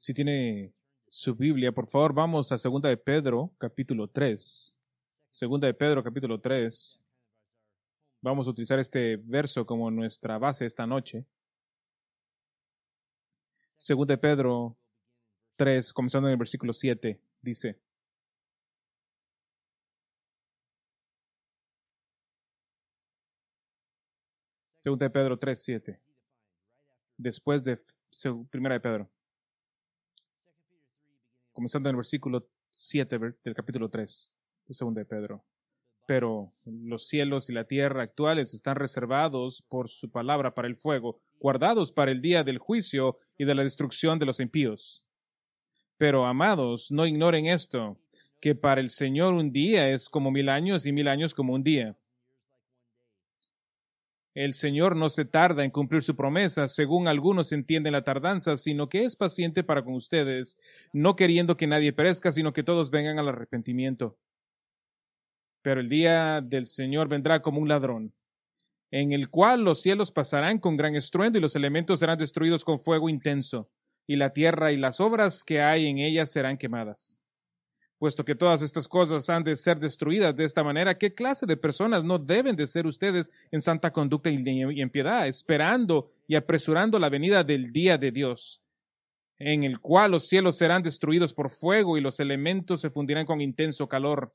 Si tiene su Biblia, por favor, vamos a Segunda de Pedro, capítulo 3. Segunda de Pedro, capítulo 3. Vamos a utilizar este verso como nuestra base esta noche. Segunda de Pedro 3, comenzando en el versículo 7, dice. 2 de Pedro 3, 7. Después de 1 de Pedro comenzando en el versículo 7 del capítulo 3 de de Pedro. Pero los cielos y la tierra actuales están reservados por su palabra para el fuego, guardados para el día del juicio y de la destrucción de los impíos. Pero, amados, no ignoren esto, que para el Señor un día es como mil años y mil años como un día. El Señor no se tarda en cumplir su promesa, según algunos entienden la tardanza, sino que es paciente para con ustedes, no queriendo que nadie perezca, sino que todos vengan al arrepentimiento. Pero el día del Señor vendrá como un ladrón, en el cual los cielos pasarán con gran estruendo y los elementos serán destruidos con fuego intenso, y la tierra y las obras que hay en ella serán quemadas puesto que todas estas cosas han de ser destruidas de esta manera, ¿qué clase de personas no deben de ser ustedes en santa conducta y en piedad, esperando y apresurando la venida del día de Dios, en el cual los cielos serán destruidos por fuego y los elementos se fundirán con intenso calor?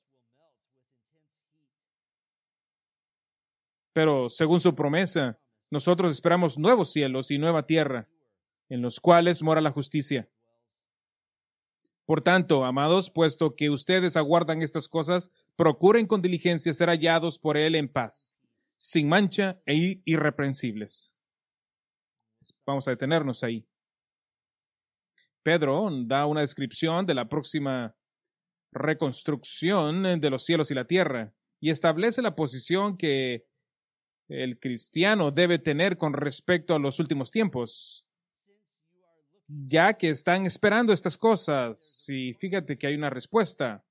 Pero, según su promesa, nosotros esperamos nuevos cielos y nueva tierra, en los cuales mora la justicia. Por tanto, amados, puesto que ustedes aguardan estas cosas, procuren con diligencia ser hallados por Él en paz, sin mancha e irreprensibles. Vamos a detenernos ahí. Pedro da una descripción de la próxima reconstrucción de los cielos y la tierra y establece la posición que el cristiano debe tener con respecto a los últimos tiempos ya que están esperando estas cosas. Y fíjate que hay una respuesta.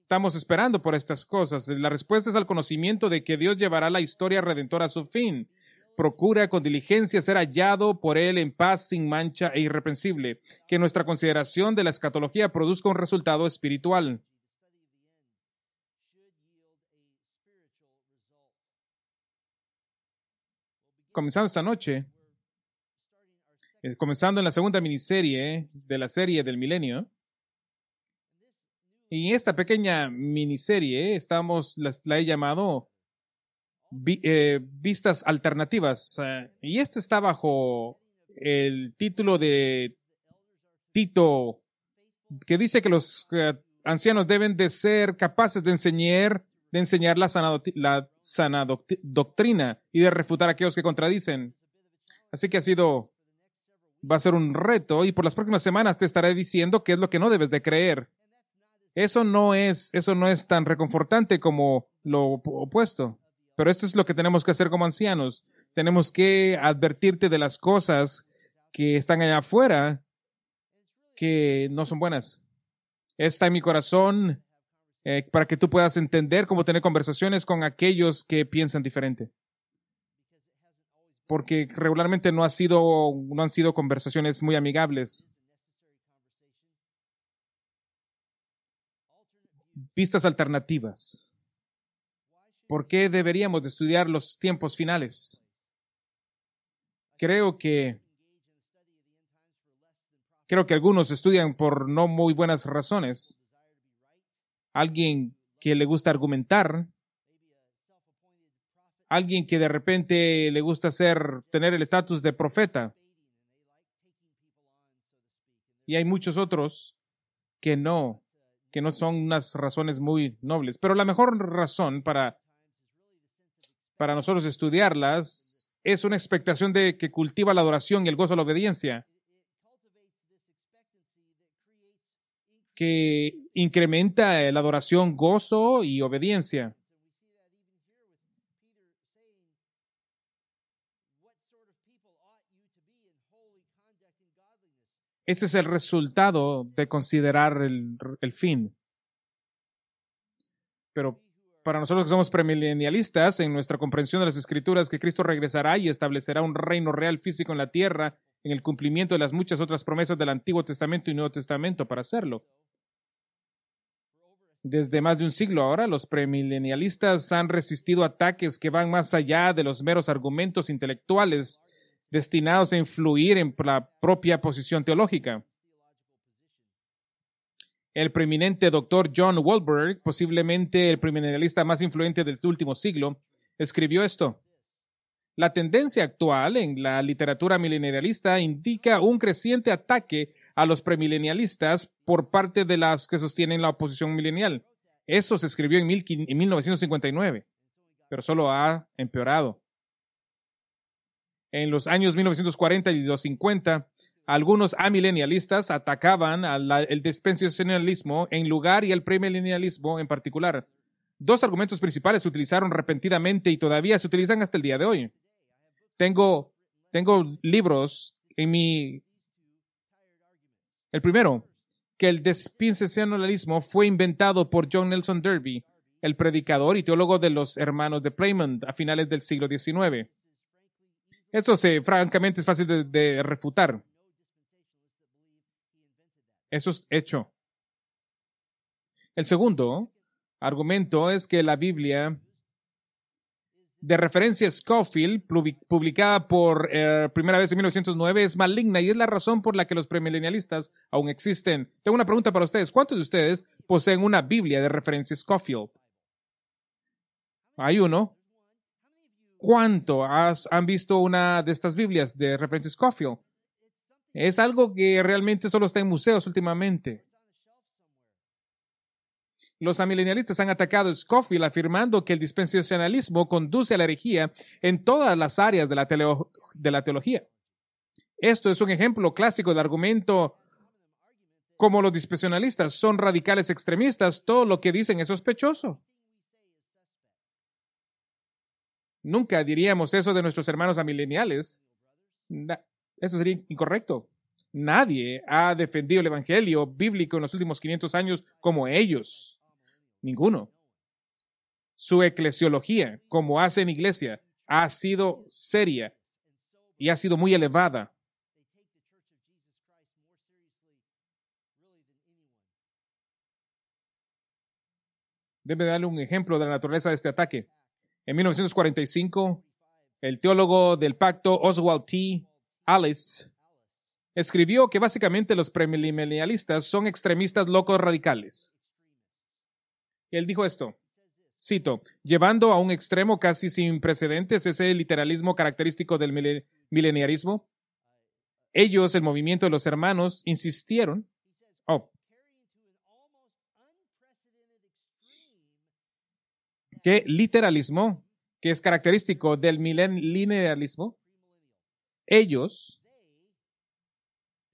Estamos esperando por estas cosas. La respuesta es al conocimiento de que Dios llevará la historia redentora a su fin. Procura con diligencia ser hallado por Él en paz, sin mancha e irreprensible. Que nuestra consideración de la escatología produzca un resultado espiritual. Comenzando esta noche, eh, comenzando en la segunda miniserie eh, de la serie del milenio. Y esta pequeña miniserie, eh, estamos, la, he llamado Vistas Alternativas. y esto está bajo el título de Tito, que dice que los ancianos deben de ser capaces de enseñar, de enseñar la sana, la sana doctrina y de refutar a aquellos que contradicen. Así que ha sido va a ser un reto y por las próximas semanas te estaré diciendo qué es lo que no debes de creer. Eso no es, eso no es tan reconfortante como lo opuesto. Pero esto es lo que tenemos que hacer como ancianos. Tenemos que advertirte de las cosas que están allá afuera que no son buenas. Está en mi corazón eh, para que tú puedas entender cómo tener conversaciones con aquellos que piensan diferente porque regularmente no, ha sido, no han sido conversaciones muy amigables. Pistas alternativas. ¿Por qué deberíamos de estudiar los tiempos finales? Creo que creo que algunos estudian por no muy buenas razones. Alguien que le gusta argumentar alguien que de repente le gusta ser, tener el estatus de profeta. Y hay muchos otros que no, que no son unas razones muy nobles. Pero la mejor razón para, para nosotros estudiarlas es una expectación de que cultiva la adoración y el gozo a la obediencia. que incrementa la adoración, gozo y obediencia. Ese es el resultado de considerar el, fin. Pero para nosotros que somos premilenialistas, en nuestra comprensión de las escrituras, que Cristo regresará y establecerá un reino real físico en la tierra, en el cumplimiento de las muchas otras promesas del Antiguo Testamento y Nuevo Testamento para hacerlo. Desde más de un siglo ahora, los premilenialistas han resistido ataques que van más allá de los meros argumentos intelectuales destinados a influir en la propia posición teológica. El preeminente doctor John Wahlberg, posiblemente el premilenialista más influente del último siglo, escribió esto. La tendencia actual en la literatura milenialista indica un creciente ataque a los premilenialistas por parte de las que sostienen la oposición milenial. Eso se escribió en, 1959, pero solo ha empeorado en los años 1940 y 1950, algunos amilenialistas atacaban al el dispensacionalismo en lugar y al premilenialismo en particular. Dos argumentos principales se utilizaron repentinamente y todavía se utilizan hasta el día de hoy. Tengo, libros en mi... El primero, que el dispensacionalismo fue inventado por John Nelson Derby, el predicador y teólogo de los hermanos de Plymouth a finales del siglo XIX. Eso se, francamente es fácil de, refutar. Eso es hecho. El segundo argumento es que la Biblia de referencia Scofield, publicada por eh, primera vez en 1909, es maligna y es la razón por la que los premilenialistas aún existen. Tengo una pregunta para ustedes. ¿Cuántos de ustedes poseen una Biblia de referencia Scofield? Hay uno cuánto has, han visto una de estas Biblias de referencia Scofield. Es algo que realmente solo está en museos últimamente. Los amilenialistas han atacado a Scofield afirmando que el dispensacionalismo conduce a la herejía en todas las áreas de la, de la teología. Esto es un ejemplo clásico de argumento como los dispensacionalistas son radicales extremistas, todo lo que dicen es sospechoso. Nunca diríamos eso de nuestros hermanos amileniales. Eso sería incorrecto. Nadie ha defendido el Evangelio bíblico en los últimos 500 años como ellos. Ninguno. Su eclesiología, como hace en iglesia, ha sido seria y ha sido muy elevada. Debe darle un ejemplo de la naturaleza de este ataque. En 1945, el teólogo del pacto Oswald T. Alice escribió que básicamente los premilenialistas son extremistas locos radicales. él dijo esto, cito, llevando a un extremo casi sin precedentes ese literalismo característico del mileniarismo, ellos, el movimiento de los hermanos, insistieron, oh, literalismo, que es característico del milenialismo, ellos,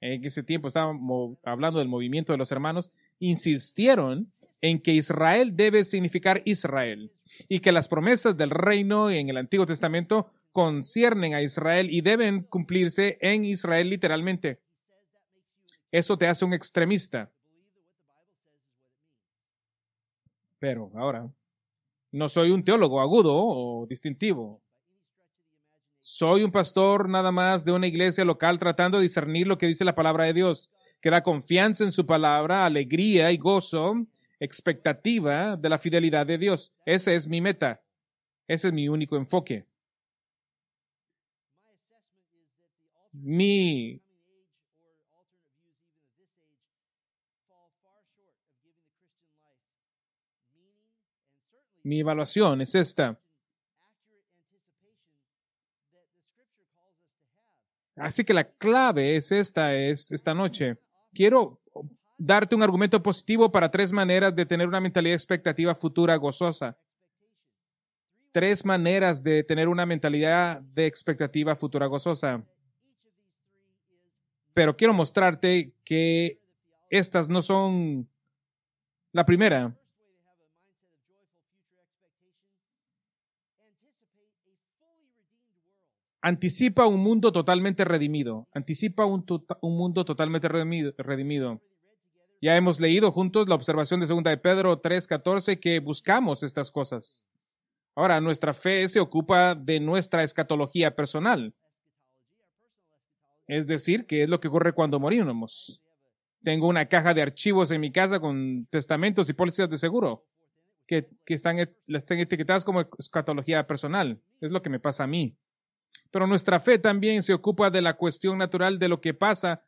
en ese tiempo estábamos hablando del movimiento de los hermanos, insistieron en que Israel debe significar Israel y que las promesas del reino en el Antiguo Testamento conciernen a Israel y deben cumplirse en Israel literalmente. Eso te hace un extremista. Pero ahora, no soy un teólogo agudo o distintivo. Soy un pastor nada más de una iglesia local tratando de discernir lo que dice la palabra de Dios, que da confianza en su palabra, alegría y gozo, expectativa de la fidelidad de Dios. Esa es mi meta. Ese es mi único enfoque. Mi mi evaluación es esta. Así que la clave es esta, es esta noche. Quiero darte un argumento positivo para tres maneras de tener una mentalidad de expectativa futura gozosa. Tres maneras de tener una mentalidad de expectativa futura gozosa. Pero quiero mostrarte que estas no son la primera. anticipa un mundo totalmente redimido, anticipa un, tota, mundo totalmente redimido, Ya hemos leído juntos la observación de 2 de Pedro 3:14 que buscamos estas cosas. Ahora, nuestra fe se ocupa de nuestra escatología personal. Es decir, que es lo que ocurre cuando morimos. Tengo una caja de archivos en mi casa con testamentos y pólizas de seguro que, están etiquetadas como escatología personal. Es lo que me pasa a mí. Pero nuestra fe también se ocupa de la cuestión natural de lo que pasa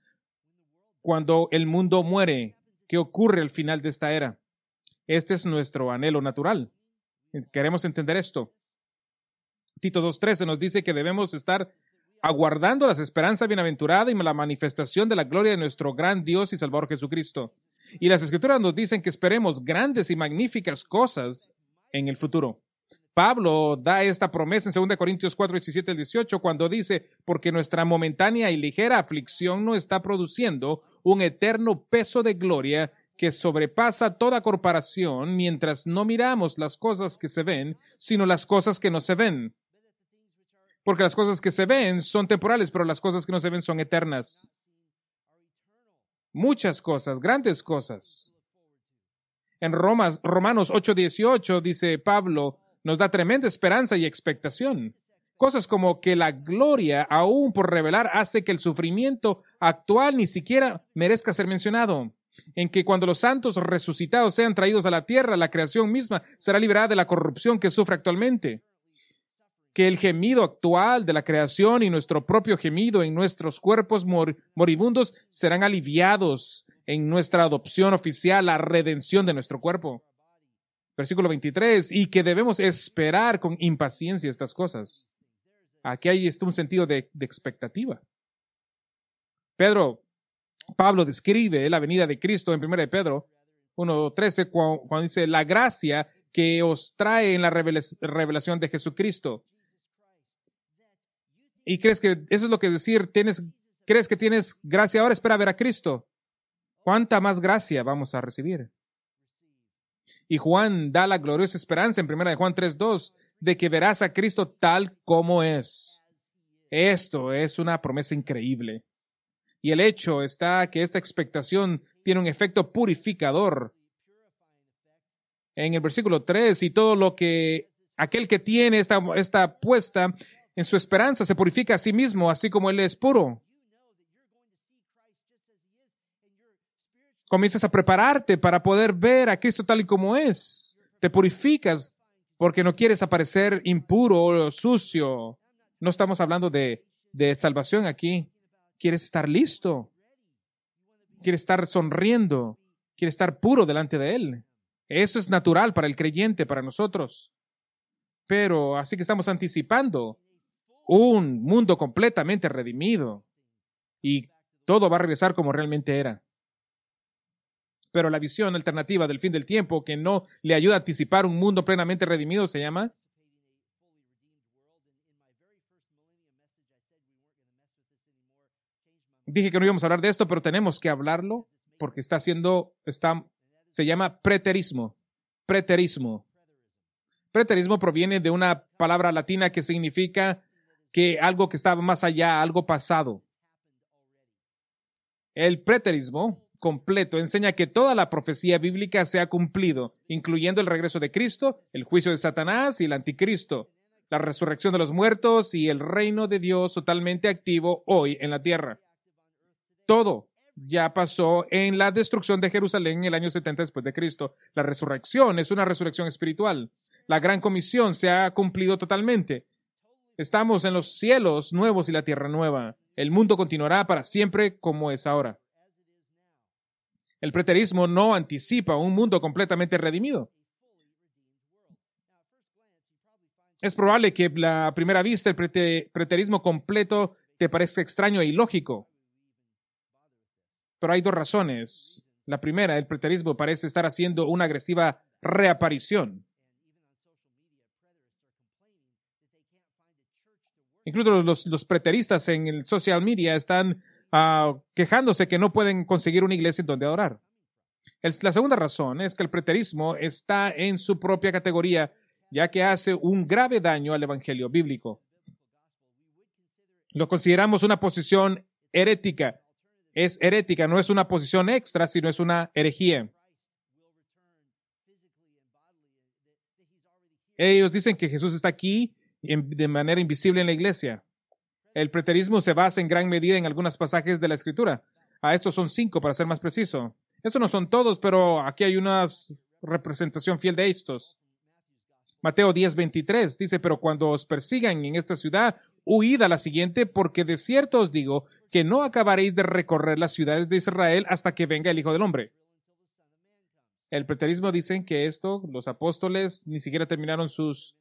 cuando el mundo muere, qué ocurre al final de esta era. Este es nuestro anhelo natural. Queremos entender esto. Tito 2.13 nos dice que debemos estar aguardando las esperanzas bienaventuradas y la manifestación de la gloria de nuestro gran Dios y Salvador Jesucristo. Y las escrituras nos dicen que esperemos grandes y magníficas cosas en el futuro. Pablo da esta promesa en 2 Corintios 4, 17 al 18, cuando dice, porque nuestra momentánea y ligera aflicción no está produciendo un eterno peso de gloria que sobrepasa toda corporación mientras no miramos las cosas que se ven, sino las cosas que no se ven. Porque las cosas que se ven son temporales, pero las cosas que no se ven son eternas. Muchas cosas, grandes cosas. En Romanos Romanos 18 dice Pablo, nos da tremenda esperanza y expectación. Cosas como que la gloria, aún por revelar, hace que el sufrimiento actual ni siquiera merezca ser mencionado. En que cuando los santos resucitados sean traídos a la tierra, la creación misma será liberada de la corrupción que sufre actualmente. Que el gemido actual de la creación y nuestro propio gemido en nuestros cuerpos moribundos serán aliviados en nuestra adopción oficial, la redención de nuestro cuerpo Versículo 23, y que debemos esperar con impaciencia estas cosas. Aquí hay este, un sentido de, expectativa. Pedro, Pablo describe la venida de Cristo en 1 de Pedro 1.13 cuando dice la gracia que os trae en la revelación de Jesucristo. ¿Y crees que eso es lo que decir, tienes, crees que tienes gracia ahora? Espera a ver a Cristo. ¿Cuánta más gracia vamos a recibir? Y Juan da la gloriosa esperanza en primera de Juan 3.2 de que verás a Cristo tal como es. Esto es una promesa increíble. Y el hecho está que esta expectación tiene un efecto purificador. En el versículo 3, y todo lo que aquel que tiene esta, esta puesta en su esperanza se purifica a sí mismo, así como él es puro. comienzas a prepararte para poder ver a Cristo tal y como es. Te purificas porque no quieres aparecer impuro o sucio. No estamos hablando de, de salvación aquí. Quieres estar listo. Quieres estar sonriendo. Quieres estar puro delante de Él. Eso es natural para el creyente, para nosotros. Pero así que estamos anticipando un mundo completamente redimido y todo va a regresar como realmente era pero la visión alternativa del fin del tiempo que no le ayuda a anticipar un mundo plenamente redimido se llama Dije que no íbamos a hablar de esto, pero tenemos que hablarlo porque está haciendo, está, se llama preterismo. Preterismo. Preterismo proviene de una palabra latina que significa que algo que estaba más allá, algo pasado. El preterismo completo enseña que toda la profecía bíblica se ha cumplido, incluyendo el regreso de Cristo, el juicio de Satanás y el anticristo, la resurrección de los muertos y el reino de Dios totalmente activo hoy en la tierra. Todo ya pasó en la destrucción de Jerusalén en el año 70 después de Cristo. La resurrección es una resurrección espiritual. La gran comisión se ha cumplido totalmente. Estamos en los cielos nuevos y la tierra nueva. El mundo continuará para siempre como es ahora. El preterismo no anticipa un mundo completamente redimido. Es probable que la primera vista el preterismo completo te parezca extraño e ilógico. Pero hay dos razones. La primera, el preterismo parece estar haciendo una agresiva reaparición. Incluso los, los preteristas en el social media están Ah, quejándose que no pueden conseguir una iglesia en donde adorar. la segunda razón es que el preterismo está en su propia categoría, ya que hace un grave daño al Evangelio bíblico. Lo consideramos una posición herética. Es herética, no es una posición extra, sino es una herejía. Ellos dicen que Jesús está aquí de manera invisible en la iglesia. El preterismo se basa en gran medida en algunos pasajes de la Escritura. A estos son cinco, para ser más preciso. Estos no son todos, pero aquí hay una representación fiel de estos. Mateo 10, 23 dice, pero cuando os persigan en esta ciudad, huid a la siguiente, porque de cierto os digo que no acabaréis de recorrer las ciudades de Israel hasta que venga el Hijo del Hombre. El preterismo dice que esto, los apóstoles ni siquiera terminaron sus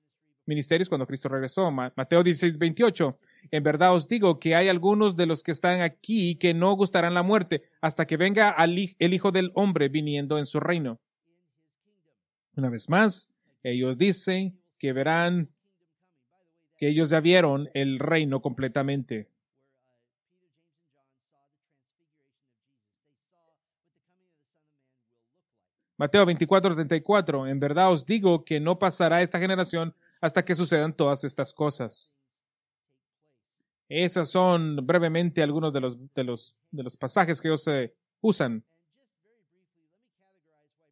ministerios cuando Cristo regresó. Mateo 16.28 28. En verdad os digo que hay algunos de los que están aquí que no gustarán la muerte hasta que venga el Hijo del Hombre viniendo en su reino. Una vez más, ellos dicen que verán que ellos ya vieron el reino completamente. Mateo 24, 34. En verdad os digo que no pasará esta generación hasta que sucedan todas estas cosas. Esos son brevemente algunos de los, de los, de los pasajes que ellos eh, usan.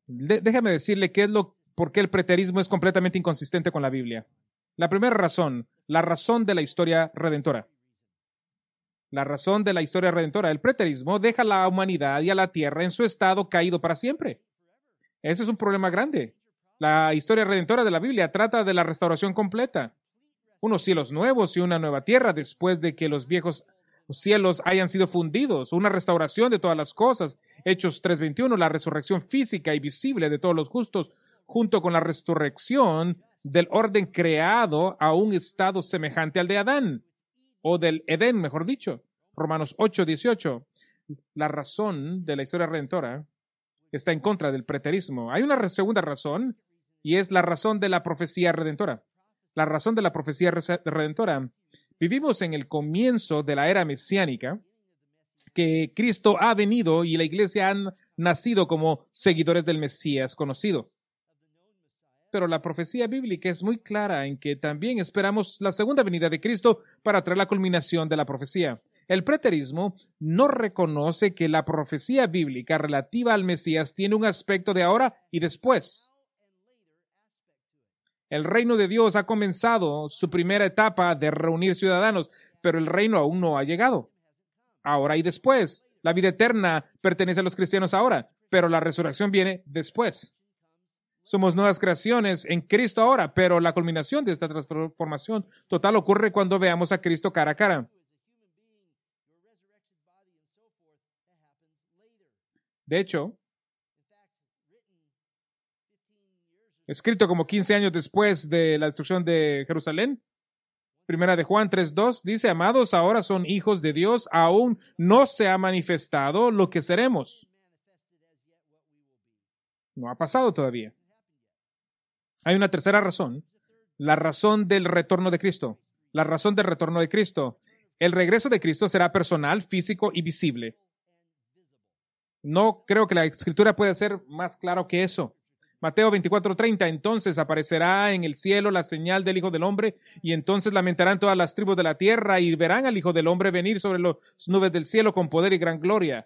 déjame decirle qué es lo, por qué el preterismo es completamente inconsistente con la Biblia. La primera razón, la razón de la historia redentora. La razón de la historia redentora. El preterismo deja a la humanidad y a la tierra en su estado caído para siempre. Ese es un problema grande. La historia redentora de la Biblia trata de la restauración completa unos cielos nuevos y una nueva tierra después de que los viejos cielos hayan sido fundidos, una restauración de todas las cosas. Hechos 3:21, la resurrección física y visible de todos los justos, junto con la resurrección del orden creado a un estado semejante al de Adán, o del Edén, mejor dicho. Romanos 8:18. La razón de la historia redentora está en contra del preterismo. Hay una segunda razón, y es la razón de la profecía redentora la razón de la profecía redentora. Vivimos en el comienzo de la era mesiánica, que Cristo ha venido y la iglesia han nacido como seguidores del Mesías conocido. Pero la profecía bíblica es muy clara en que también esperamos la segunda venida de Cristo para traer la culminación de la profecía. El preterismo no reconoce que la profecía bíblica relativa al Mesías tiene un aspecto de ahora y después. El reino de Dios ha comenzado su primera etapa de reunir ciudadanos, pero el reino aún no ha llegado. Ahora y después. La vida eterna pertenece a los cristianos ahora, pero la resurrección viene después. Somos nuevas creaciones en Cristo ahora, pero la culminación de esta transformación total ocurre cuando veamos a Cristo cara a cara. De hecho, escrito como 15 años después de la destrucción de Jerusalén. Primera de Juan 3.2 dice, amados, ahora son hijos de Dios, aún no se ha manifestado lo que seremos. No ha pasado todavía. Hay una tercera razón, la razón del retorno de Cristo. La razón del retorno de Cristo. El regreso de Cristo será personal, físico y visible. No creo que la escritura pueda ser más claro que eso. Mateo 24:30, entonces aparecerá en el cielo la señal del Hijo del Hombre, y entonces lamentarán todas las tribus de la tierra y verán al Hijo del Hombre venir sobre las nubes del cielo con poder y gran gloria.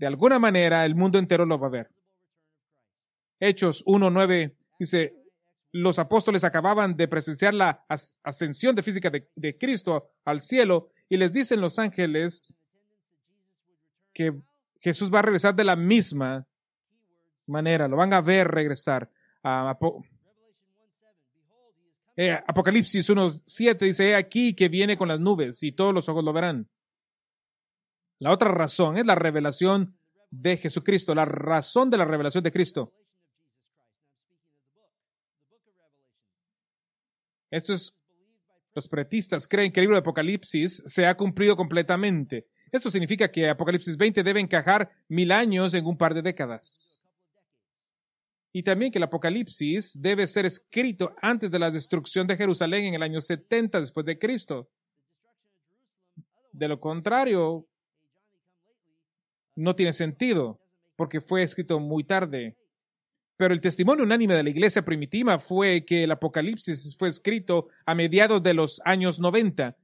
De alguna manera el mundo entero lo va a ver. Hechos 1:9 dice, los apóstoles acababan de presenciar la ascensión de física de, de Cristo al cielo y les dicen los ángeles que Jesús va a regresar de la misma manera, lo van a ver regresar. a eh, Apocalipsis 1.7 dice, he aquí que viene con las nubes y todos los ojos lo verán. La otra razón es la revelación de Jesucristo, la razón de la revelación de Cristo. Esto es, los pretistas creen que el libro de Apocalipsis se ha cumplido completamente. Esto significa que Apocalipsis 20 debe encajar mil años en un par de décadas y también que el Apocalipsis debe ser escrito antes de la destrucción de Jerusalén en el año 70 después de Cristo. De lo contrario, no tiene sentido, porque fue escrito muy tarde. Pero el testimonio unánime de la iglesia primitiva fue que el Apocalipsis fue escrito a mediados de los años 90.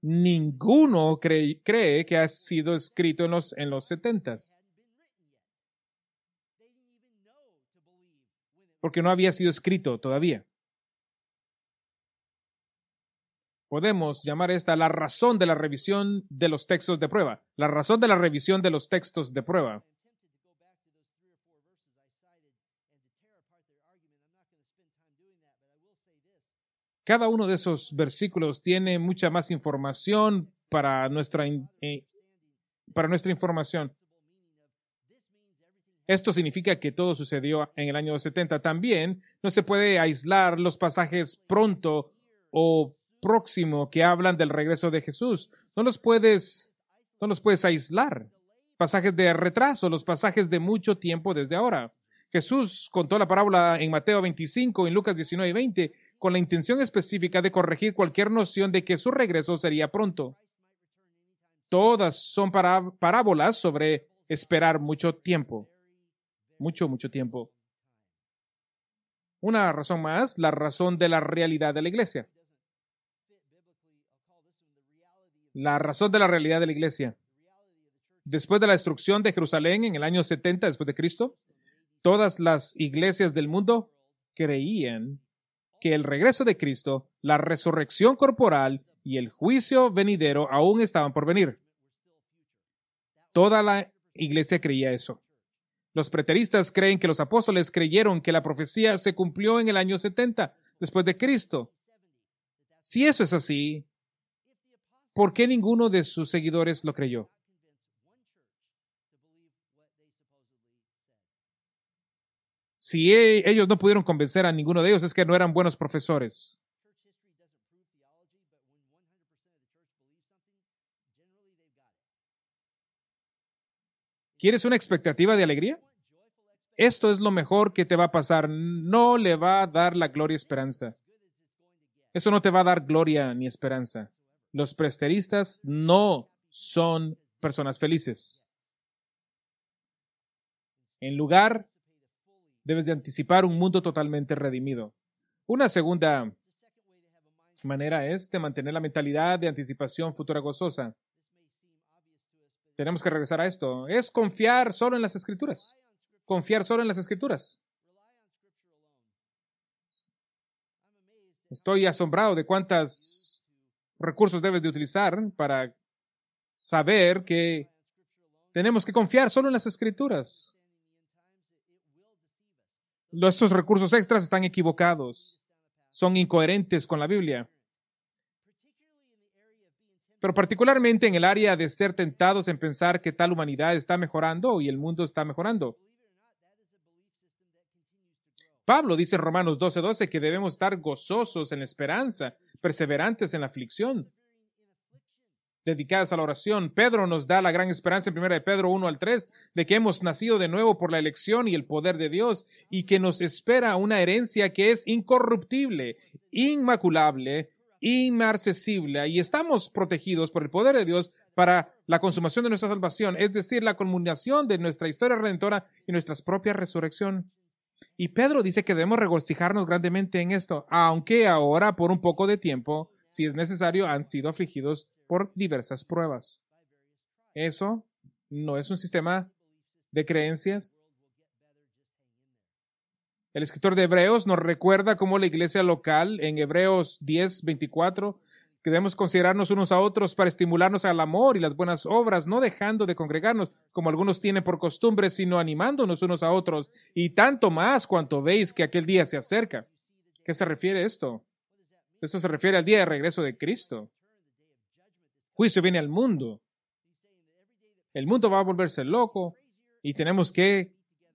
Ninguno cree, que ha sido escrito en los, en los 70 porque no había sido escrito todavía. Podemos llamar esta la razón de la revisión de los textos de prueba, la razón de la revisión de los textos de prueba. Cada uno de esos versículos tiene mucha más información para nuestra, eh, para nuestra información. Esto significa que todo sucedió en el año 70. También no se puede aislar los pasajes pronto o próximo que hablan del regreso de Jesús. No los puedes, no los puedes aislar. Pasajes de retraso, los pasajes de mucho tiempo desde ahora. Jesús contó la parábola en Mateo 25 y en Lucas 19 y 20 con la intención específica de corregir cualquier noción de que su regreso sería pronto. Todas son parábolas sobre esperar mucho tiempo mucho, mucho tiempo. Una razón más, la razón de la realidad de la iglesia. La razón de la realidad de la iglesia. Después de la destrucción de Jerusalén en el año 70 después de Cristo, todas las iglesias del mundo creían que el regreso de Cristo, la resurrección corporal y el juicio venidero aún estaban por venir. Toda la iglesia creía eso. Los preteristas creen que los apóstoles creyeron que la profecía se cumplió en el año 70 después de Cristo. Si eso es así, ¿por qué ninguno de sus seguidores lo creyó? Si e, ellos no pudieron convencer a ninguno de ellos, es que no eran buenos profesores. ¿Quieres una expectativa de alegría? Esto es lo mejor que te va a pasar. No le va a dar la gloria esperanza. Eso no te va a dar gloria ni esperanza. Los presteristas no son personas felices. En lugar, debes de anticipar un mundo totalmente redimido. Una segunda manera es de mantener la mentalidad de anticipación futura gozosa. Tenemos que regresar a esto. Es confiar solo en las escrituras. Confiar solo en las escrituras. Estoy asombrado de cuántos recursos debes de utilizar para saber que tenemos que confiar solo en las escrituras. Nuestros recursos extras están equivocados, son incoherentes con la Biblia pero particularmente en el área de ser tentados en pensar que tal humanidad está mejorando y el mundo está mejorando. Pablo dice en Romanos 12:12 que debemos estar gozosos en la esperanza, perseverantes en la aflicción, dedicadas a la oración. Pedro nos da la gran esperanza en 1 de Pedro 1 al 3 de que hemos nacido de nuevo por la elección y el poder de Dios y que nos espera una herencia que es incorruptible, inmaculable inmarcesible y estamos protegidos por el poder de Dios para la consumación de nuestra salvación, es decir, la culminación de nuestra historia redentora y nuestra propia resurrección. Y Pedro dice que debemos regocijarnos grandemente en esto, aunque ahora por un poco de tiempo, si es necesario, han sido afligidos por diversas pruebas. Eso no es un sistema de creencias, el escritor de Hebreos nos recuerda cómo la iglesia local en Hebreos 10.24 que debemos considerarnos unos a otros para estimularnos al amor y las buenas obras, no dejando de congregarnos, como algunos tienen por costumbre, sino animándonos unos a otros, y tanto más cuanto veis que aquel día se acerca. ¿Qué se refiere esto? Esto se refiere al día de regreso de Cristo. Juicio viene al mundo. El mundo va a volverse loco y tenemos que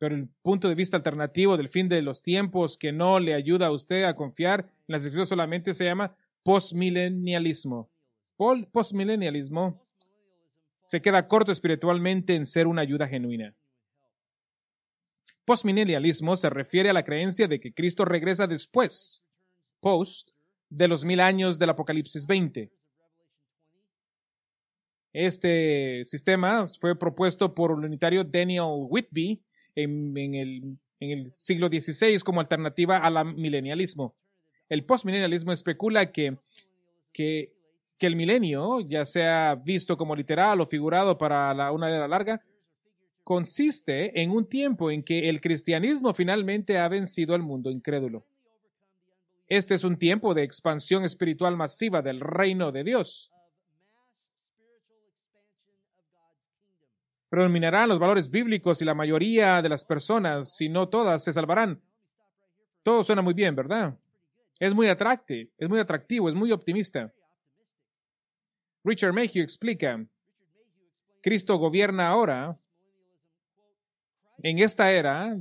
pero el punto de vista alternativo del fin de los tiempos que no le ayuda a usted a confiar en las escrituras solamente se llama postmilenialismo. Postmilenialismo se queda corto espiritualmente en ser una ayuda genuina. Postmilenialismo se refiere a la creencia de que Cristo regresa después, post, de los mil años del Apocalipsis 20. Este sistema fue propuesto por el unitario Daniel Whitby en, el, siglo XVI como alternativa al milenialismo. El postmilenialismo especula que, que, el milenio, ya sea visto como literal o figurado para la, una era larga, consiste en un tiempo en que el cristianismo finalmente ha vencido al mundo incrédulo. Este es un tiempo de expansión espiritual masiva del reino de Dios Predominarán los valores bíblicos y la mayoría de las personas, si no todas, se salvarán. Todo suena muy bien, ¿verdad? Es muy atractivo, es muy atractivo, es muy optimista. Richard Mayhew explica, Cristo gobierna ahora, en esta era,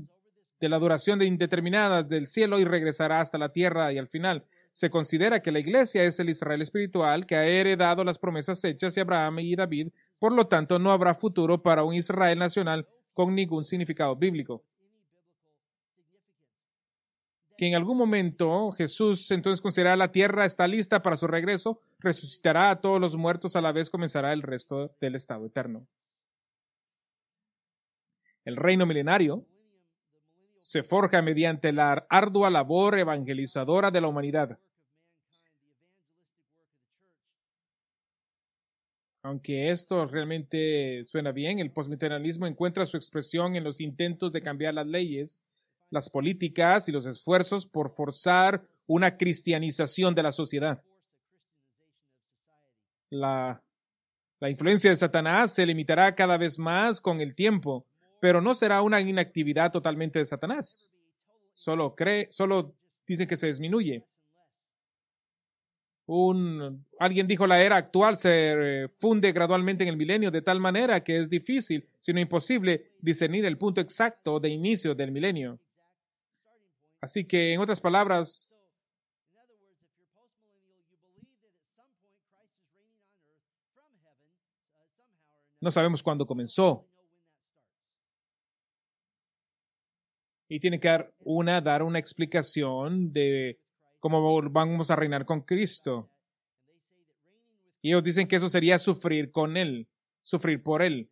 de la duración indeterminada del cielo y regresará hasta la tierra y al final. Se considera que la iglesia es el Israel espiritual que ha heredado las promesas hechas y Abraham y David por lo tanto, no habrá futuro para un Israel nacional con ningún significado bíblico. Que en algún momento Jesús entonces considerará la tierra está lista para su regreso, resucitará a todos los muertos, a la vez comenzará el resto del estado eterno. El reino milenario se forja mediante la ardua labor evangelizadora de la humanidad Aunque esto realmente suena bien, el postmaterialismo encuentra su expresión en los intentos de cambiar las leyes, las políticas y los esfuerzos por forzar una cristianización de la sociedad. La, influencia de Satanás se limitará cada vez más con el tiempo, pero no será una inactividad totalmente de Satanás. Solo cree, solo dicen que se disminuye un alguien dijo la era actual se eh, funde gradualmente en el milenio de tal manera que es difícil, sino imposible, discernir el punto exacto de inicio del milenio. Así que, en otras palabras, no sabemos cuándo comenzó. Y tiene que una, dar una explicación de cómo vamos a reinar con Cristo. Y ellos dicen que eso sería sufrir con Él, sufrir por Él.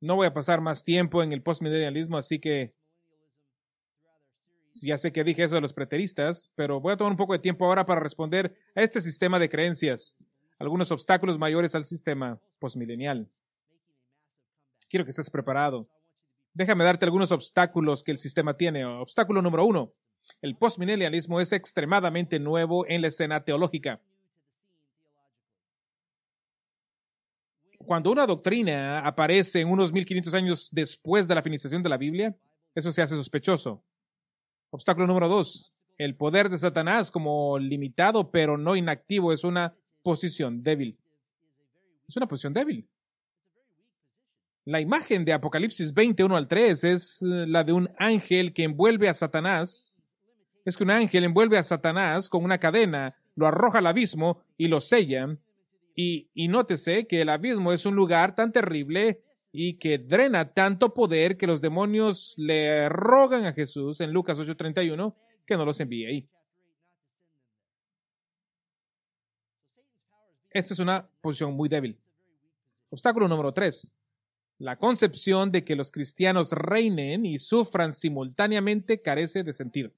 No voy a pasar más tiempo en el postmilenialismo, así que ya sé que dije eso de los preteristas, pero voy a tomar un poco de tiempo ahora para responder a este sistema de creencias, algunos obstáculos mayores al sistema postmilenial. Quiero que estés preparado. Déjame darte algunos obstáculos que el sistema tiene. Obstáculo número uno. El postmillennialismo es extremadamente nuevo en la escena teológica. Cuando una doctrina aparece en unos 1500 años después de la finalización de la Biblia, eso se hace sospechoso. Obstáculo número dos. El poder de Satanás como limitado pero no inactivo es una posición débil. Es una posición débil. La imagen de Apocalipsis 21 al 3 es eh, la de un ángel que envuelve a Satanás. Es que un ángel envuelve a Satanás con una cadena, lo arroja al abismo y lo sella. Y, y nótese que el abismo es un lugar tan terrible y que drena tanto poder que los demonios le rogan a Jesús en Lucas 8:31 que no los envíe ahí. Esta es una posición muy débil. Obstáculo número 3. La concepción de que los cristianos reinen y sufran simultáneamente carece de sentido.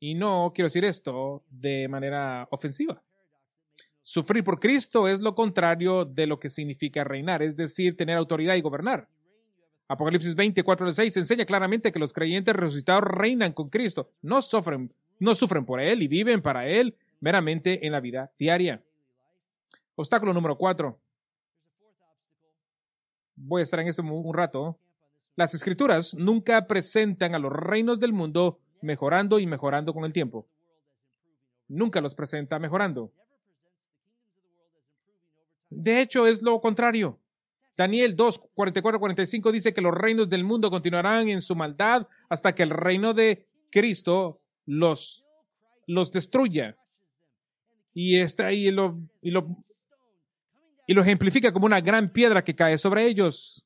Y no quiero decir esto de manera ofensiva. Sufrir por Cristo es lo contrario de lo que significa reinar, es decir, tener autoridad y gobernar. Apocalipsis 24 6 enseña claramente que los creyentes resucitados reinan con Cristo, no sufren, no sufren por Él y viven para Él meramente en la vida diaria. Obstáculo número 4 voy a estar en esto un rato. Las escrituras nunca presentan a los reinos del mundo mejorando y mejorando con el tiempo. Nunca los presenta mejorando. De hecho, es lo contrario. Daniel 2, 44, 45 dice que los reinos del mundo continuarán en su maldad hasta que el reino de Cristo los, los destruya. Y, está, y, lo, y lo, y lo ejemplifica como una gran piedra que cae sobre ellos.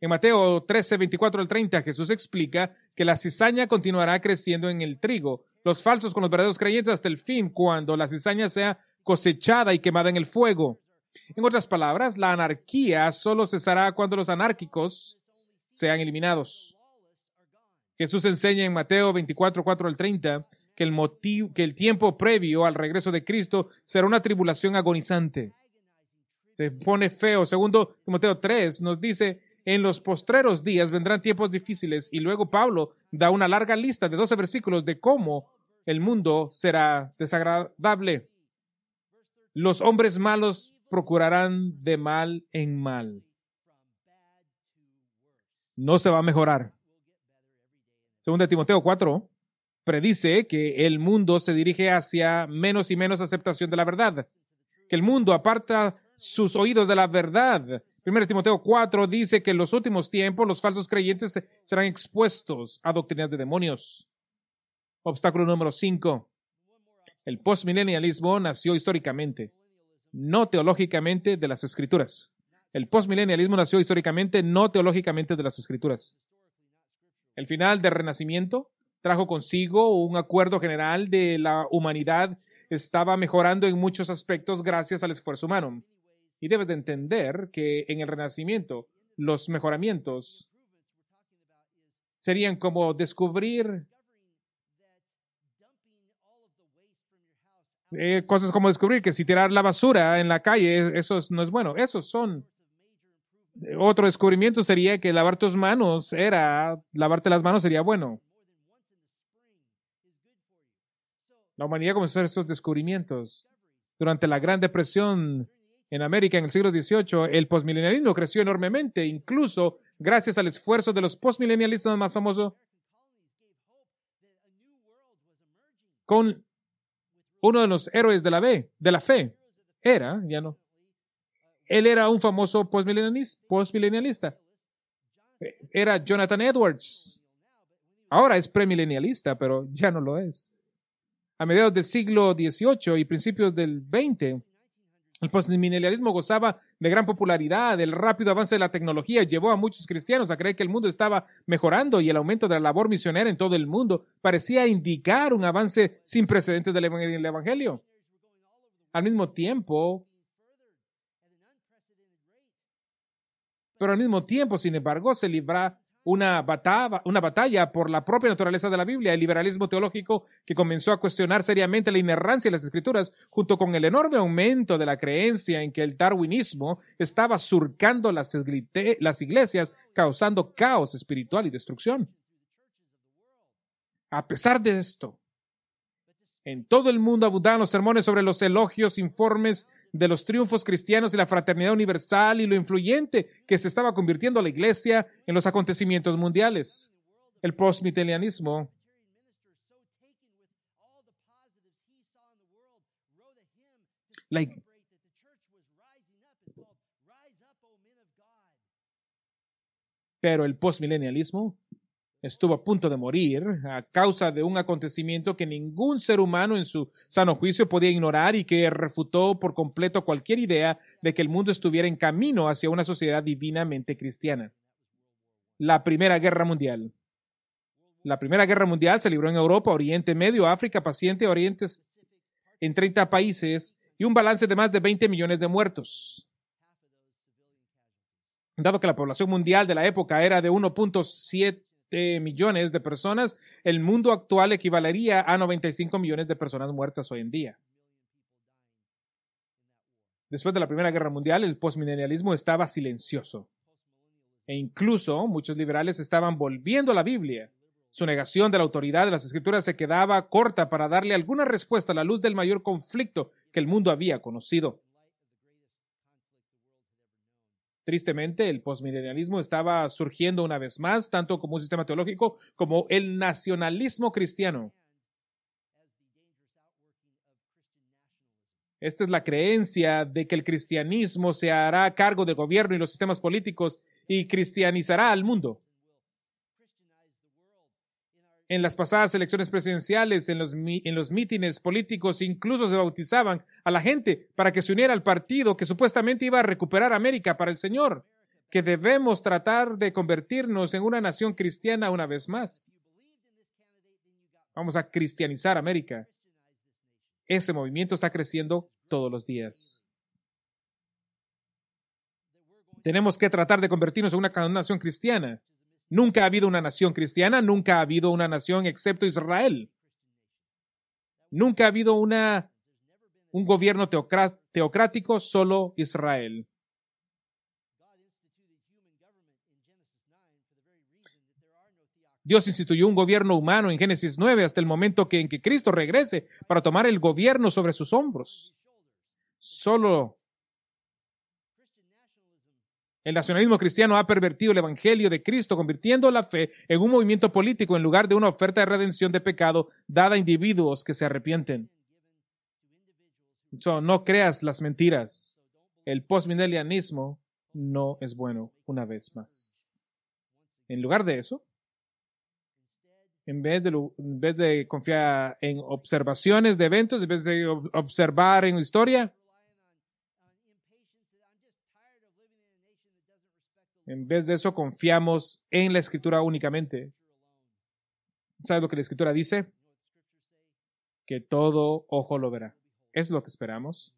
En Mateo 13, 24 al 30, Jesús explica que la cizaña continuará creciendo en el trigo, los falsos con los verdaderos creyentes hasta el fin, cuando la cizaña sea cosechada y quemada en el fuego. En otras palabras, la anarquía solo cesará cuando los anárquicos sean eliminados. Jesús enseña en Mateo 24, 4 al 30 que el, motivo, que el tiempo previo al regreso de Cristo será una tribulación agonizante. Se pone feo. Segundo Timoteo 3 nos dice, en los postreros días vendrán tiempos difíciles y luego Pablo da una larga lista de 12 versículos de cómo el mundo será desagradable. Los hombres malos procurarán de mal en mal. No se va a mejorar. Segundo Timoteo 4 predice que el mundo se dirige hacia menos y menos aceptación de la verdad, que el mundo aparta sus oídos de la verdad. Primero Timoteo 4 dice que en los últimos tiempos los falsos creyentes serán expuestos a doctrinas de demonios. Obstáculo número 5. El postmilenialismo nació históricamente, no teológicamente de las escrituras. El postmilenialismo nació históricamente, no teológicamente de las escrituras. El final del renacimiento trajo consigo un acuerdo general de la humanidad estaba mejorando en muchos aspectos gracias al esfuerzo humano. Y debes de entender que en el Renacimiento los mejoramientos serían como descubrir eh, cosas como descubrir que si tirar la basura en la calle, eso no es bueno. Esos son. Eh, otro descubrimiento sería que lavar tus manos era, lavarte las manos sería bueno. La humanidad comenzó a hacer estos descubrimientos. Durante la Gran Depresión en América en el siglo XVIII, el postmilenialismo creció enormemente, incluso gracias al esfuerzo de los postmilenialistas más famosos. Con uno de los héroes de la, fe, era, ya no. Él era un famoso postmilenialista. Era Jonathan Edwards. Ahora es premilenialista, pero ya no lo es. A mediados del siglo XVIII y principios del XX, el postmineralismo gozaba de gran popularidad, el rápido avance de la tecnología llevó a muchos cristianos a creer que el mundo estaba mejorando y el aumento de la labor misionera en todo el mundo parecía indicar un avance sin precedentes del Evangelio. Al mismo tiempo, pero al mismo tiempo, sin embargo, se libra, una, batalla, una batalla por la propia naturaleza de la Biblia, el liberalismo teológico que comenzó a cuestionar seriamente la inerrancia de las escrituras, junto con el enorme aumento de la creencia en que el darwinismo estaba surcando las, las iglesias, causando caos espiritual y destrucción. A pesar de esto, en todo el mundo abundaban los sermones sobre los elogios, informes de los triunfos cristianos y la fraternidad universal y lo influyente que se estaba convirtiendo la iglesia en los acontecimientos mundiales. El postmitelianismo milenialismo pero el postmilenialismo estuvo a punto de morir a causa de un acontecimiento que ningún ser humano en su sano juicio podía ignorar y que refutó por completo cualquier idea de que el mundo estuviera en camino hacia una sociedad divinamente cristiana. La Primera Guerra Mundial. La Primera Guerra Mundial se libró en Europa, Oriente Medio, África, Paciente, Orientes, en 30 países y un balance de más de 20 millones de muertos. Dado que la población mundial de la época era de 1.7 millones de personas, el mundo actual equivalería a 95 millones de personas muertas hoy en día. Después de la Primera Guerra Mundial, el postmineralismo estaba silencioso. E incluso muchos liberales estaban volviendo a la Biblia. Su negación de la autoridad de las escrituras se quedaba corta para darle alguna respuesta a la luz del mayor conflicto que el mundo había conocido. Tristemente, el posmilenialismo estaba surgiendo una vez más, tanto como un sistema teológico como el nacionalismo cristiano. Esta es la creencia de que el cristianismo se hará cargo del gobierno y los sistemas políticos y cristianizará al mundo en las pasadas elecciones presidenciales, en los, mítines políticos, incluso se bautizaban a la gente para que se uniera al partido que supuestamente iba a recuperar América para el Señor, que debemos tratar de convertirnos en una nación cristiana una vez más. Vamos a cristianizar América. Ese movimiento está creciendo todos los días. Tenemos que tratar de convertirnos en una nación cristiana. Nunca ha habido una nación cristiana, nunca ha habido una nación excepto Israel. Nunca ha habido una, un gobierno teocrático, solo Israel. Dios instituyó un gobierno humano en Génesis 9 hasta el momento en que Cristo regrese para tomar el gobierno sobre sus hombros. Solo el nacionalismo cristiano ha pervertido el Evangelio de Cristo, convirtiendo la fe en un movimiento político en lugar de una oferta de redención de pecado dada a individuos que se arrepienten. no creas las mentiras. El postmilenialismo no es bueno una vez más. En lugar de eso, en vez de confiar en observaciones de eventos, en vez de observar en historia, En vez de eso, confiamos en la escritura únicamente. ¿Sabes lo que la escritura dice? Que todo ojo lo verá. Es lo que esperamos.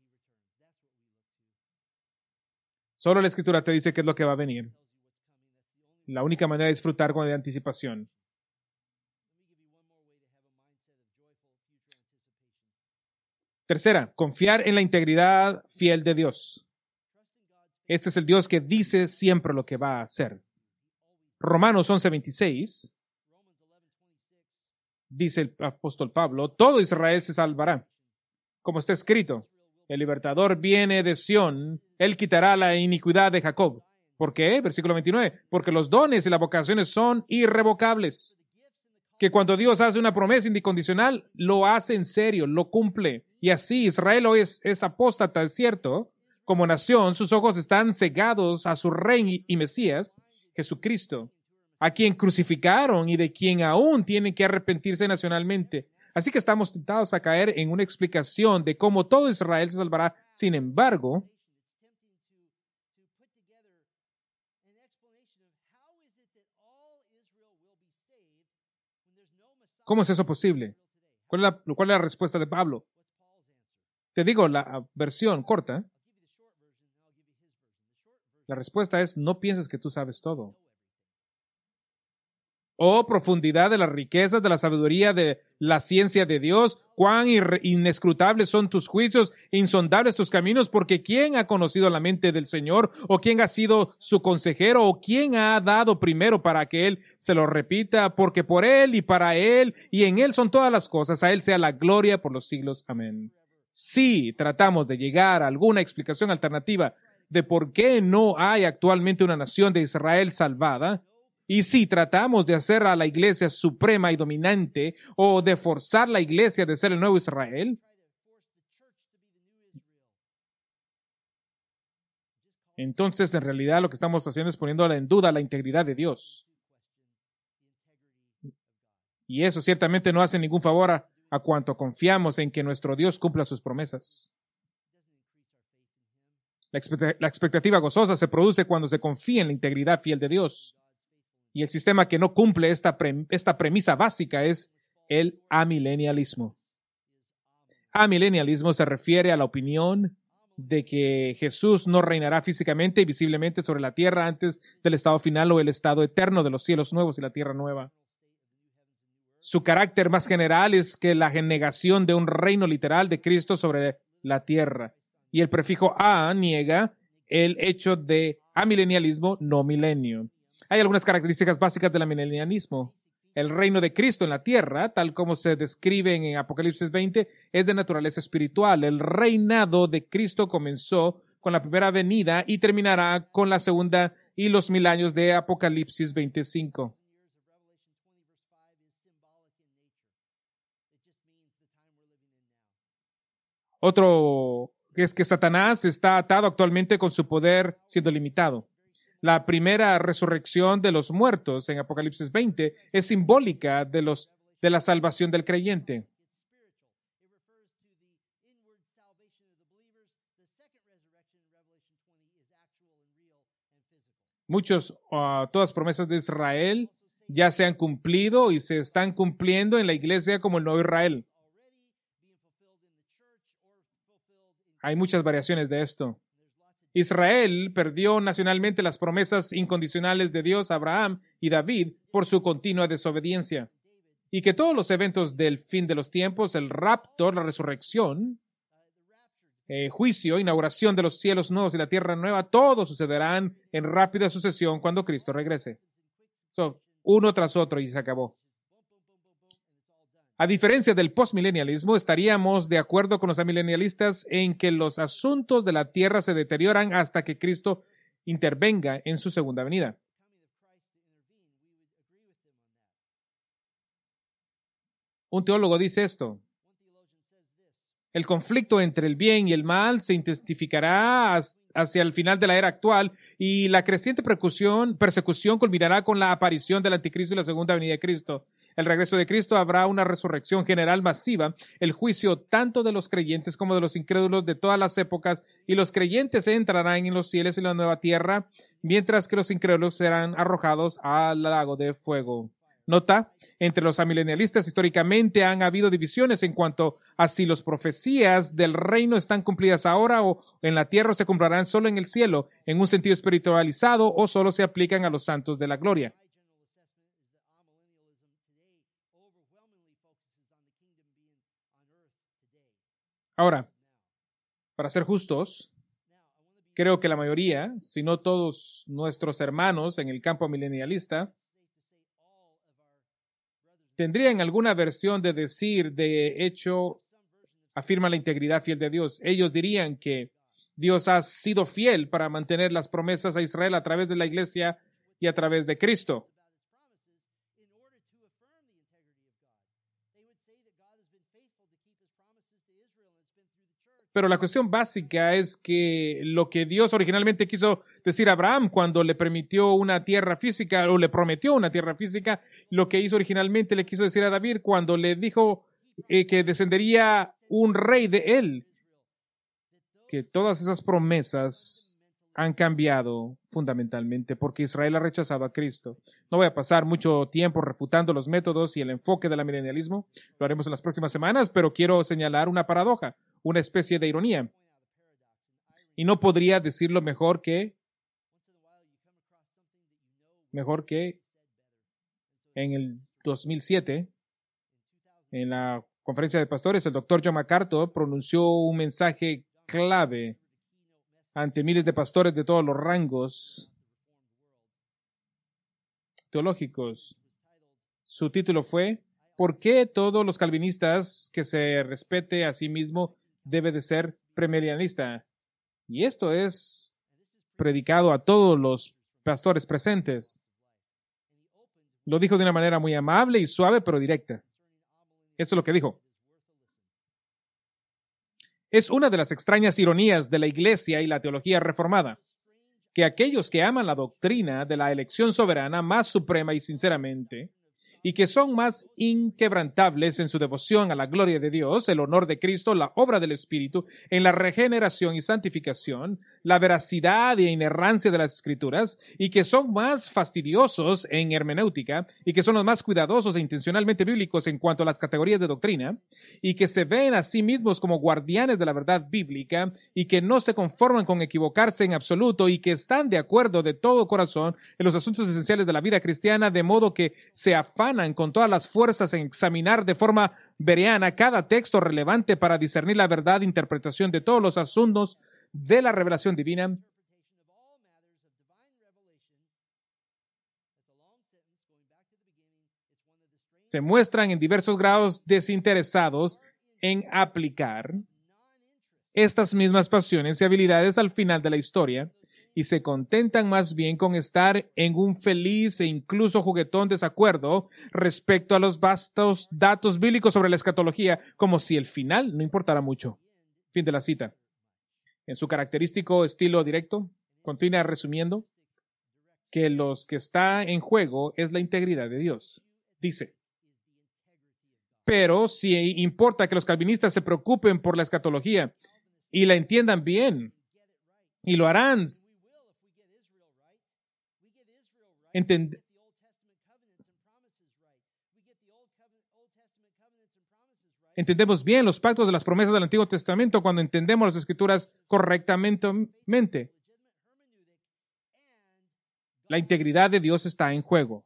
Solo la escritura te dice qué es lo que va a venir. La única manera de disfrutar con de anticipación. Tercera, confiar en la integridad fiel de Dios. Este es el Dios que dice siempre lo que va a hacer. Romanos 11:26 dice el apóstol Pablo, todo Israel se salvará, como está escrito. El libertador viene de Sión, él quitará la iniquidad de Jacob. ¿Por qué? Versículo 29, porque los dones y las vocaciones son irrevocables. Que cuando Dios hace una promesa incondicional, lo hace en serio, lo cumple. Y así Israel hoy es, es apóstata, es cierto, como nación, sus ojos están cegados a su rey y Mesías, Jesucristo, a quien crucificaron y de quien aún tienen que arrepentirse nacionalmente. Así que estamos tentados a caer en una explicación de cómo todo Israel se salvará. Sin embargo, ¿Cómo es eso posible? ¿Cuál es, la, es la, respuesta de Pablo? Te digo la versión corta. La respuesta es, no pienses que tú sabes todo. Oh profundidad de las riquezas, de la sabiduría, de la ciencia de Dios, cuán inescrutables son tus juicios, insondables tus caminos, porque ¿quién ha conocido la mente del Señor? ¿O quién ha sido su consejero? ¿O quién ha dado primero para que Él se lo repita? Porque por Él y para Él y en Él son todas las cosas, a Él sea la gloria por los siglos. Amén. Si sí, tratamos de llegar a alguna explicación alternativa de por qué no hay actualmente una nación de Israel salvada, y si tratamos de hacer a la iglesia suprema y dominante o de forzar la iglesia de ser el nuevo Israel, entonces en realidad lo que estamos haciendo es poniendo en duda la integridad de Dios. Y eso ciertamente no hace ningún favor a cuanto confiamos en que nuestro Dios cumpla sus promesas. La, expectativa gozosa se produce cuando se confía en la integridad fiel de Dios. Y el sistema que no cumple esta, esta premisa básica es el amilenialismo. Amilenialismo se refiere a la opinión de que Jesús no reinará físicamente y visiblemente sobre la tierra antes del estado final o el estado eterno de los cielos nuevos y la tierra nueva. Su carácter más general es que la negación de un reino literal de Cristo sobre la tierra y el prefijo A niega el hecho de amilenialismo, no milenio. Hay algunas características básicas del amilenianismo. El reino de Cristo en la tierra, tal como se describe en Apocalipsis 20, es de naturaleza espiritual. El reinado de Cristo comenzó con la primera venida y terminará con la segunda y los mil años de Apocalipsis 25. Otro es que Satanás está atado actualmente con su poder siendo limitado. La primera resurrección de los muertos en Apocalipsis 20 es simbólica de, los, de la salvación del creyente. Muchos, ah, todas promesas de Israel ya se han cumplido y se están cumpliendo en la iglesia como el nuevo Israel. Hay muchas variaciones de esto. Israel perdió nacionalmente las promesas incondicionales de Dios a Abraham y David por su continua desobediencia. Y que todos los eventos del fin de los tiempos, el Raptor, la resurrección, eh, juicio, inauguración de los cielos nuevos y la tierra nueva, todos sucederán en rápida sucesión cuando Cristo regrese. uno tras otro y se acabó. A diferencia del postmilenialismo, estaríamos de acuerdo con los amilenialistas en que los asuntos de la tierra se deterioran hasta que Cristo intervenga en su segunda venida. Un teólogo dice esto. El conflicto entre el bien y el mal se intensificará hacia el final de la era actual y la creciente persecución culminará con la aparición del anticristo y la segunda venida de Cristo el regreso de Cristo habrá una resurrección general masiva, el juicio tanto de los creyentes como de los incrédulos de todas las épocas, y los creyentes entrarán en los cielos y la nueva tierra, mientras que los incrédulos serán arrojados al lago de fuego. Nota, entre los amilenialistas históricamente han habido divisiones en cuanto a si las profecías del reino están cumplidas ahora o en la tierra o se cumplirán solo en el cielo, en un sentido espiritualizado o solo se aplican a los santos de la gloria. Ahora, para ser justos, creo que la mayoría, si no todos nuestros hermanos en el campo milenialista, tendrían alguna versión de decir, de hecho, afirma la integridad fiel de Dios. Ellos dirían que Dios ha sido fiel para mantener las promesas a Israel a través de la iglesia y a través de Cristo. Pero la cuestión básica es que lo que Dios originalmente quiso decir a Abraham cuando le permitió una tierra física o le prometió una tierra física, lo que hizo originalmente le quiso decir a David cuando le dijo eh, que descendería un rey de él. Que todas esas promesas han cambiado fundamentalmente porque Israel ha rechazado a Cristo. No voy a pasar mucho tiempo refutando los métodos y el enfoque del milenialismo, lo haremos en las próximas semanas, pero quiero señalar una paradoja una especie de ironía. Y no podría decirlo mejor que mejor que en el 2007 en la conferencia de pastores el doctor John MacArthur pronunció un mensaje clave ante miles de pastores de todos los rangos teológicos. Su título fue ¿Por qué todos los calvinistas que se respete a sí mismo debe de ser premierianista. Y esto es predicado a todos los pastores presentes. Lo dijo de una manera muy amable y suave, pero directa. Eso es lo que dijo. Es una de las extrañas ironías de la Iglesia y la teología reformada, que aquellos que aman la doctrina de la elección soberana más suprema y sinceramente, y que son más inquebrantables en su devoción a la gloria de Dios, el honor de Cristo, la obra del Espíritu, en la regeneración y santificación, la veracidad y e inerrancia de las Escrituras, y que son más fastidiosos en hermenéutica, y que son los más cuidadosos e intencionalmente bíblicos en cuanto a las categorías de doctrina, y que se ven a sí mismos como guardianes de la verdad bíblica, y que no se conforman con equivocarse en absoluto, y que están de acuerdo de todo corazón en los asuntos esenciales de la vida cristiana, de modo que se afanan con todas las fuerzas en examinar de forma vereana cada texto relevante para discernir la verdad e interpretación de todos los asuntos de la revelación divina. Se muestran en diversos grados desinteresados en aplicar estas mismas pasiones y habilidades al final de la historia y se contentan más bien con estar en un feliz e incluso juguetón desacuerdo respecto a los vastos datos bíblicos sobre la escatología, como si el final no importara mucho. Fin de la cita. En su característico estilo directo, continúa resumiendo que los que está en juego es la integridad de Dios. Dice, pero si importa que los calvinistas se preocupen por la escatología y la entiendan bien, y lo harán Entendemos bien los pactos de las promesas del Antiguo Testamento cuando entendemos las escrituras correctamente. La integridad de Dios está en juego.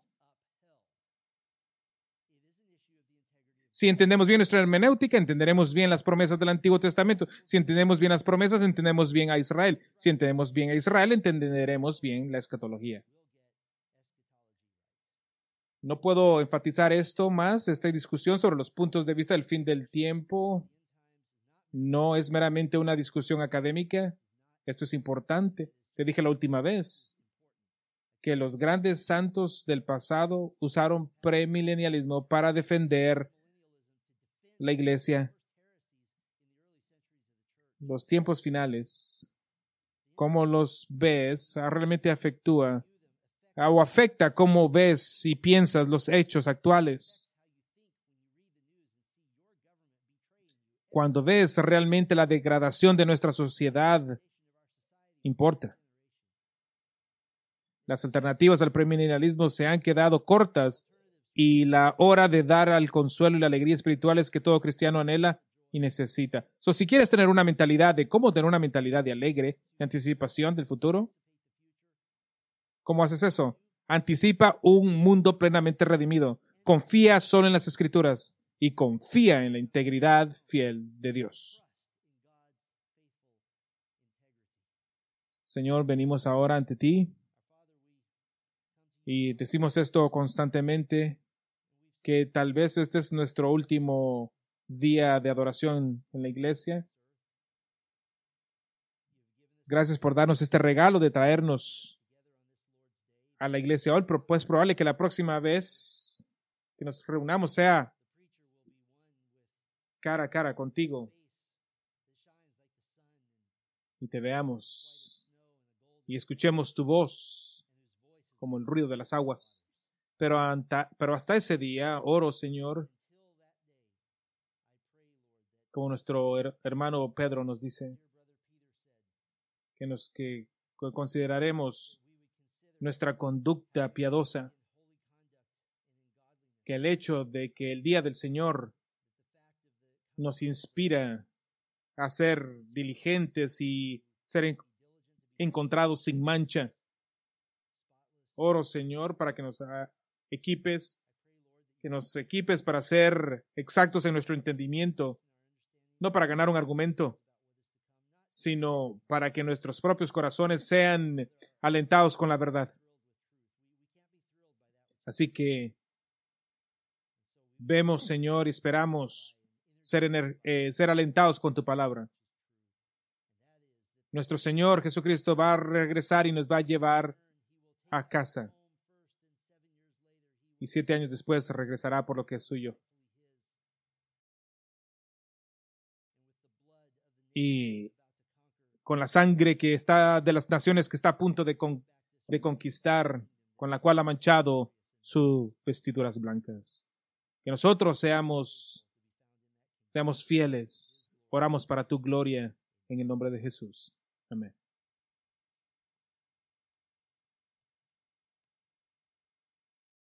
Si entendemos bien nuestra hermenéutica, entenderemos bien las promesas del Antiguo Testamento. Si entendemos bien las promesas, entendemos bien a Israel. Si entendemos bien a Israel, entenderemos bien la escatología. No puedo enfatizar esto más, esta discusión sobre los puntos de vista del fin del tiempo no es meramente una discusión académica, esto es importante. Te dije la última vez que los grandes santos del pasado usaron premilenialismo para defender la iglesia, los tiempos finales, como los ves realmente afectúa o afecta cómo ves y piensas los hechos actuales. Cuando ves realmente la degradación de nuestra sociedad, importa. Las alternativas al premilenialismo se han quedado cortas y la hora de dar al consuelo y la alegría espiritual es que todo cristiano anhela y necesita. So, si quieres tener una mentalidad de cómo tener una mentalidad de alegre, de anticipación del futuro, ¿Cómo haces eso? Anticipa un mundo plenamente redimido. Confía solo en las escrituras y confía en la integridad fiel de Dios. Señor, venimos ahora ante ti y decimos esto constantemente, que tal vez este es nuestro último día de adoración en la iglesia. Gracias por darnos este regalo de traernos a la iglesia hoy, pero pues probable que la próxima vez que nos reunamos sea cara a cara contigo y te veamos y escuchemos tu voz como el ruido de las aguas. Pero, hasta ese día oro, Señor, como nuestro hermano Pedro nos dice, que nos que consideraremos nuestra conducta piadosa, que el hecho de que el día del Señor nos inspira a ser diligentes y ser encontrados sin mancha. Oro, Señor, para que nos ah, equipes, que nos equipes para ser exactos en nuestro entendimiento, no para ganar un argumento, sino para que nuestros propios corazones sean alentados con la verdad. Así que vemos, Señor, y esperamos ser, eh, ser alentados con tu palabra. Nuestro Señor Jesucristo va a regresar y nos va a llevar a casa. Y siete años después regresará por lo que es suyo. Y con la sangre que está de las naciones que está a punto de, de conquistar, con la cual ha manchado sus vestiduras blancas. Que nosotros seamos, seamos fieles. Oramos para tu gloria en el nombre de Jesús. Amén.